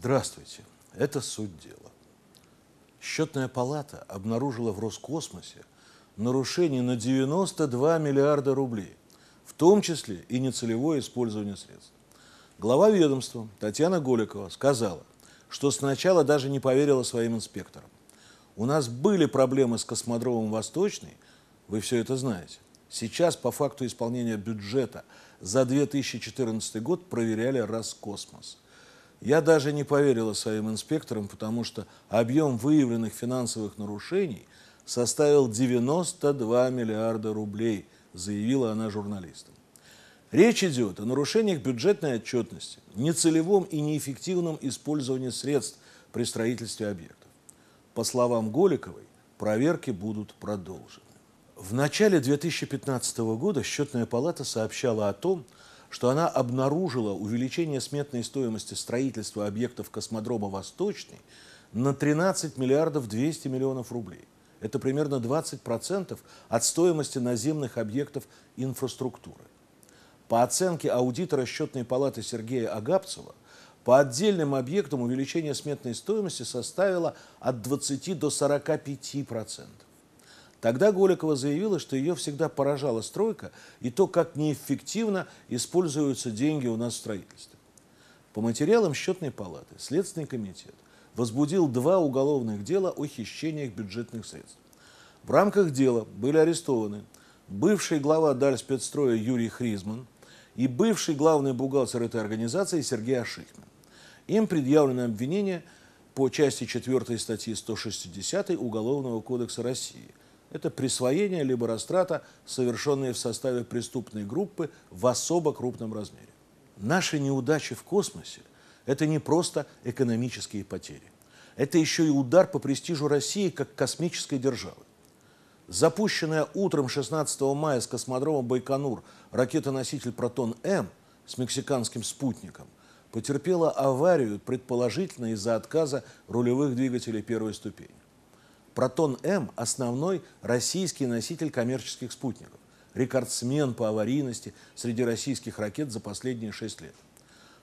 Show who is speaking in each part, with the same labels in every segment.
Speaker 1: Здравствуйте. Это суть дела. Счетная палата обнаружила в Роскосмосе нарушение на 92 миллиарда рублей, в том числе и нецелевое использование средств. Глава ведомства Татьяна Голикова сказала, что сначала даже не поверила своим инспекторам. У нас были проблемы с космодромом «Восточный», вы все это знаете. Сейчас по факту исполнения бюджета за 2014 год проверяли Роскосмос – я даже не поверила своим инспекторам, потому что объем выявленных финансовых нарушений составил 92 миллиарда рублей, заявила она журналистам. Речь идет о нарушениях бюджетной отчетности, нецелевом и неэффективном использовании средств при строительстве объектов. По словам Голиковой, проверки будут продолжены. В начале 2015 года счетная палата сообщала о том, что она обнаружила увеличение сметной стоимости строительства объектов космодрома «Восточный» на 13 миллиардов 200 миллионов рублей. Это примерно 20% от стоимости наземных объектов инфраструктуры. По оценке аудитора счетной палаты Сергея Агапцева, по отдельным объектам увеличение сметной стоимости составило от 20 до 45 процентов. Тогда Голикова заявила, что ее всегда поражала стройка и то, как неэффективно используются деньги у нас в строительстве. По материалам счетной палаты Следственный комитет возбудил два уголовных дела о хищениях бюджетных средств. В рамках дела были арестованы бывший глава Дальспецстроя Юрий Хризман и бывший главный бухгалтер этой организации Сергей Ашихмин. Им предъявлено обвинение по части 4 статьи 160 Уголовного кодекса России – это присвоение либо растрата, совершенные в составе преступной группы в особо крупном размере. Наши неудачи в космосе – это не просто экономические потери. Это еще и удар по престижу России как космической державы. Запущенная утром 16 мая с космодрома Байконур ракета-носитель «Протон-М» с мексиканским спутником потерпела аварию, предположительно из-за отказа рулевых двигателей первой ступени. «Протон-М» – основной российский носитель коммерческих спутников, рекордсмен по аварийности среди российских ракет за последние 6 лет.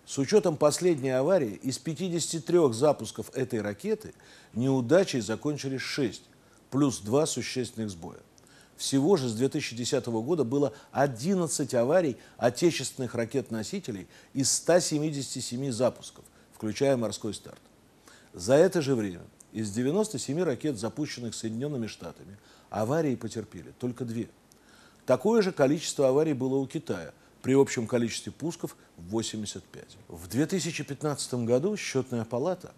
Speaker 1: С учетом последней аварии, из 53 запусков этой ракеты неудачей закончились 6, плюс 2 существенных сбоя. Всего же с 2010 года было 11 аварий отечественных ракет-носителей из 177 запусков, включая морской старт. За это же время из 97 ракет, запущенных Соединенными Штатами, аварии потерпели только две. Такое же количество аварий было у Китая, при общем количестве пусков 85. В 2015 году счетная палата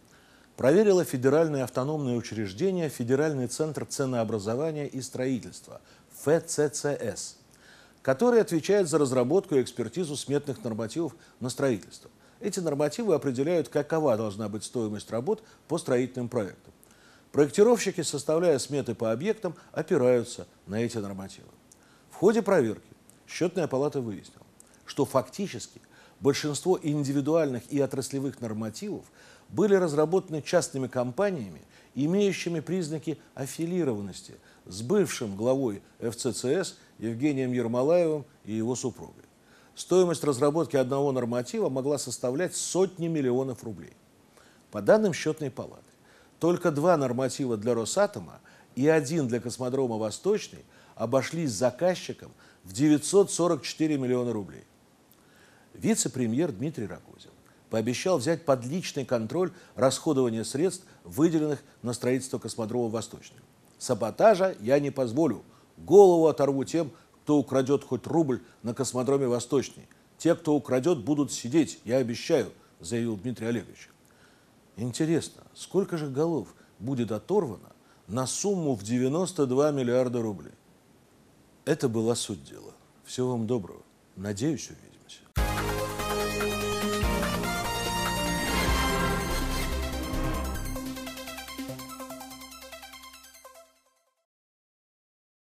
Speaker 1: проверила федеральное автономное учреждение Федеральный центр ценообразования и строительства, ФЦЦС, который отвечает за разработку и экспертизу сметных нормативов на строительство. Эти нормативы определяют, какова должна быть стоимость работ по строительным проектам. Проектировщики, составляя сметы по объектам, опираются на эти нормативы. В ходе проверки счетная палата выяснила, что фактически большинство индивидуальных и отраслевых нормативов были разработаны частными компаниями, имеющими признаки аффилированности с бывшим главой ФЦЦС Евгением Ермолаевым и его супругой стоимость разработки одного норматива могла составлять сотни миллионов рублей. По данным счетной палаты, только два норматива для «Росатома» и один для космодрома «Восточный» обошлись заказчиком в 944 миллиона рублей. Вице-премьер Дмитрий Рогозин пообещал взять под личный контроль расходование средств, выделенных на строительство космодрома «Восточный». Саботажа я не позволю. Голову оторву тем, кто украдет хоть рубль на космодроме Восточный. Те, кто украдет, будут сидеть, я обещаю, заявил Дмитрий Олегович. Интересно, сколько же голов будет оторвано на сумму в 92 миллиарда рублей? Это была суть дела. Всего вам доброго. Надеюсь, увидимся.